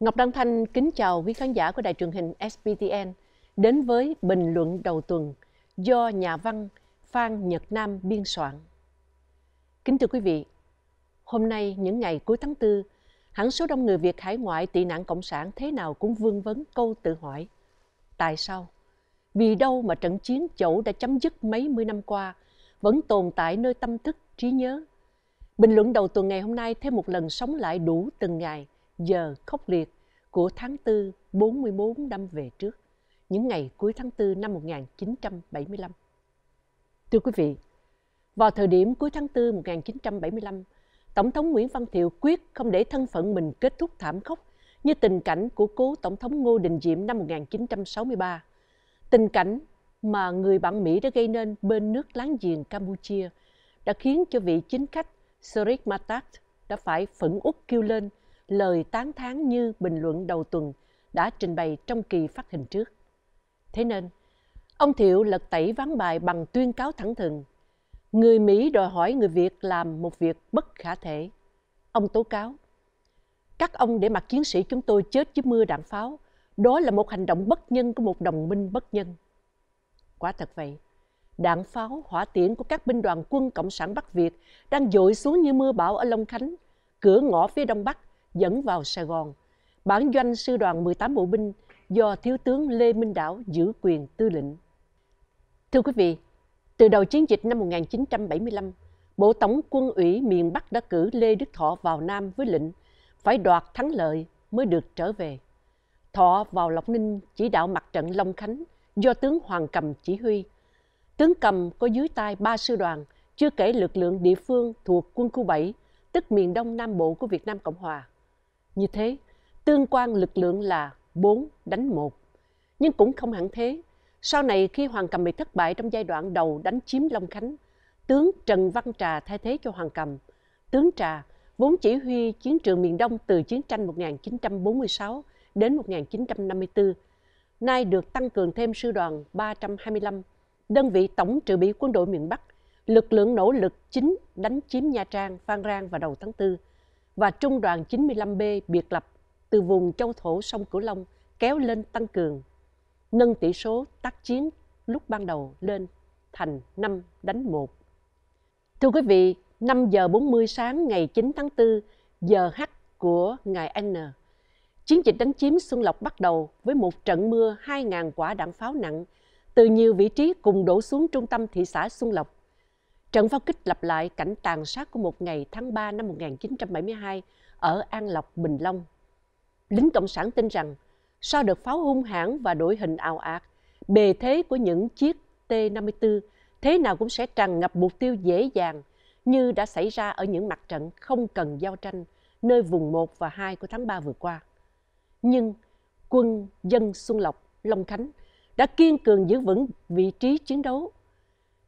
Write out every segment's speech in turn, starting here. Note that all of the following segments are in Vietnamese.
Ngọc Đăng Thanh kính chào quý khán giả của đài truyền hình SBTN đến với bình luận đầu tuần do nhà văn Phan Nhật Nam biên soạn. Kính thưa quý vị, hôm nay những ngày cuối tháng 4, hẳn số đông người Việt hải ngoại tị nạn cộng sản thế nào cũng vương vấn câu tự hỏi. Tại sao? Vì đâu mà trận chiến chẩu đã chấm dứt mấy mươi năm qua vẫn tồn tại nơi tâm thức trí nhớ? Bình luận đầu tuần ngày hôm nay thêm một lần sống lại đủ từng ngày, giờ khốc liệt của tháng 4 44 năm về trước, những ngày cuối tháng 4 năm 1975. Thưa quý vị, vào thời điểm cuối tháng 4 1975, Tổng thống Nguyễn Văn Thiệu quyết không để thân phận mình kết thúc thảm khốc như tình cảnh của cố Tổng thống Ngô Đình Diệm năm 1963. Tình cảnh mà người bạn Mỹ đã gây nên bên nước láng giềng Campuchia đã khiến cho vị chính khách Surik Matat đã phải phẫn uất kêu lên lời tán thán như bình luận đầu tuần đã trình bày trong kỳ phát hình trước. Thế nên, ông Thiệu lật tẩy ván bài bằng tuyên cáo thẳng thừng. Người Mỹ đòi hỏi người Việt làm một việc bất khả thể. Ông tố cáo, các ông để mặc chiến sĩ chúng tôi chết dưới mưa đạn pháo, đó là một hành động bất nhân của một đồng minh bất nhân. Quả thật vậy, đạn pháo, hỏa tiễn của các binh đoàn quân Cộng sản Bắc Việt đang dội xuống như mưa bão ở Long Khánh, cửa ngõ phía Đông Bắc, dẫn vào Sài Gòn. Bản doanh sư đoàn 18 bộ binh do Thiếu tướng Lê Minh Đảo giữ quyền tư lệnh. Thưa quý vị, từ đầu chiến dịch năm 1975, Bộ Tổng quân ủy miền Bắc đã cử Lê Đức Thọ vào Nam với lệnh phải đoạt thắng lợi mới được trở về. Thọ vào Lộc Ninh chỉ đạo mặt trận Long Khánh do tướng Hoàng Cầm chỉ huy. Tướng Cầm có dưới tay ba sư đoàn, chưa kể lực lượng địa phương thuộc quân khu 7, tức miền Đông Nam Bộ của Việt Nam Cộng Hòa. Như thế, tương quan lực lượng là 4 đánh 1. Nhưng cũng không hẳn thế. Sau này khi Hoàng Cầm bị thất bại trong giai đoạn đầu đánh chiếm Long Khánh, tướng Trần Văn Trà thay thế cho Hoàng Cầm. Tướng Trà vốn chỉ huy chiến trường miền Đông từ chiến tranh 1946 đến 1954, nay được tăng cường thêm sư đoàn 325, đơn vị tổng trữ bị quân đội miền Bắc, lực lượng nỗ lực chính đánh chiếm Nha Trang, Phan Rang vào đầu tháng 4 và Trung đoàn 95B biệt lập từ vùng châu thổ sông Cửu Long kéo lên tăng cường, nâng tỷ số tác chiến lúc ban đầu lên thành 5 đánh 1. Thưa quý vị, 5 giờ 40 sáng ngày 9 tháng 4, giờ H của ngày N, chiến dịch đánh chiếm Xuân Lộc bắt đầu với một trận mưa 2.000 quả đạn pháo nặng từ nhiều vị trí cùng đổ xuống trung tâm thị xã Xuân Lộc. Trận pháo kích lặp lại cảnh tàn sát của một ngày tháng 3 năm 1972 ở An Lộc, Bình Long. Lính Cộng sản tin rằng, sau được pháo hung hãn và đội hình ảo ạt, bề thế của những chiếc T-54 thế nào cũng sẽ tràn ngập mục tiêu dễ dàng như đã xảy ra ở những mặt trận không cần giao tranh nơi vùng 1 và 2 của tháng 3 vừa qua. Nhưng quân dân Xuân Lộc, Long Khánh đã kiên cường giữ vững vị trí chiến đấu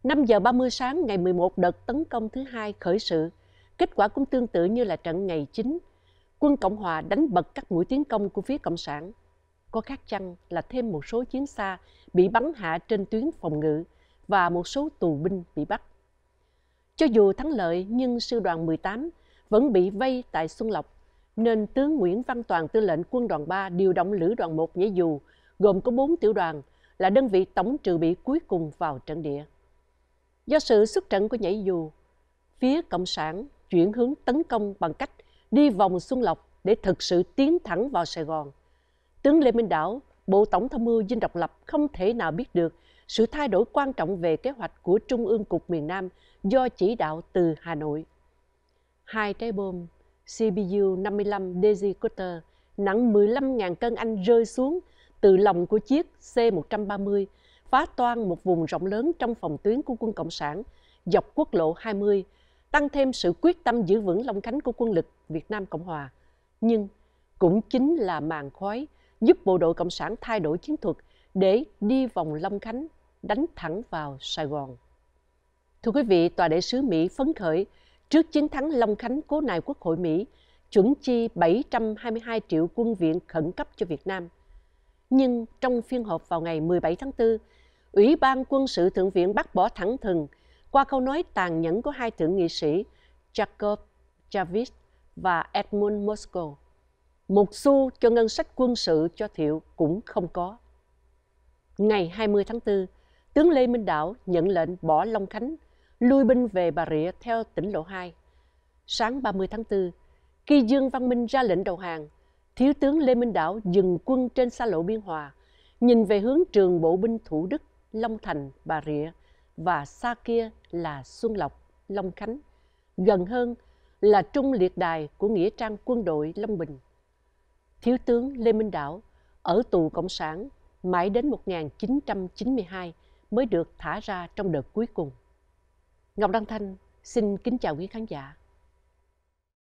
5 giờ 30 sáng ngày 11 đợt tấn công thứ hai khởi sự, kết quả cũng tương tự như là trận ngày 9. Quân Cộng Hòa đánh bật các mũi tiến công của phía Cộng sản. Có khác chăng là thêm một số chiến xa bị bắn hạ trên tuyến phòng ngự và một số tù binh bị bắt. Cho dù thắng lợi nhưng sư đoàn 18 vẫn bị vây tại Xuân Lộc, nên tướng Nguyễn Văn Toàn tư lệnh quân đoàn 3 điều động lữ đoàn 1 nhảy dù, gồm có 4 tiểu đoàn, là đơn vị tổng trừ bị cuối cùng vào trận địa. Do sự xuất trận của nhảy dù, phía Cộng sản chuyển hướng tấn công bằng cách đi vòng Xuân Lộc để thực sự tiến thẳng vào Sài Gòn. Tướng Lê Minh Đảo, Bộ Tổng tham mưu Dinh Độc Lập không thể nào biết được sự thay đổi quan trọng về kế hoạch của Trung ương Cục miền Nam do chỉ đạo từ Hà Nội. Hai trái bom CBU 55 Daisy Cutter nặng 15.000 cân Anh rơi xuống từ lòng của chiếc C-130 phá toan một vùng rộng lớn trong phòng tuyến của quân Cộng sản dọc quốc lộ 20, tăng thêm sự quyết tâm giữ vững long cánh của quân lực Việt Nam Cộng Hòa. Nhưng cũng chính là màn khói giúp bộ đội Cộng sản thay đổi chiến thuật để đi vòng Long Khánh, đánh thẳng vào Sài Gòn. Thưa quý vị, Tòa đại sứ Mỹ phấn khởi trước chiến thắng Long Khánh cố nài Quốc hội Mỹ, chuẩn chi 722 triệu quân viện khẩn cấp cho Việt Nam – nhưng trong phiên họp vào ngày 17 tháng 4, Ủy ban Quân sự Thượng viện bác bỏ thẳng thừng qua câu nói tàn nhẫn của hai thượng nghị sĩ Jacob Jarvis và Edmund Moscow. Một xu cho ngân sách quân sự cho Thiệu cũng không có. Ngày 20 tháng 4, tướng Lê Minh Đạo nhận lệnh bỏ Long Khánh, lui binh về Bà Rịa theo tỉnh lộ 2. Sáng 30 tháng 4, khi Dương Văn Minh ra lệnh đầu hàng, Thiếu tướng Lê Minh Đảo dừng quân trên xa lộ Biên Hòa, nhìn về hướng trường bộ binh Thủ Đức, Long Thành, Bà Rịa và xa kia là Xuân Lộc, Long Khánh. Gần hơn là trung liệt đài của Nghĩa trang quân đội Long Bình. Thiếu tướng Lê Minh Đảo ở tù Cộng sản mãi đến 1992 mới được thả ra trong đợt cuối cùng. Ngọc Đăng Thanh xin kính chào quý khán giả.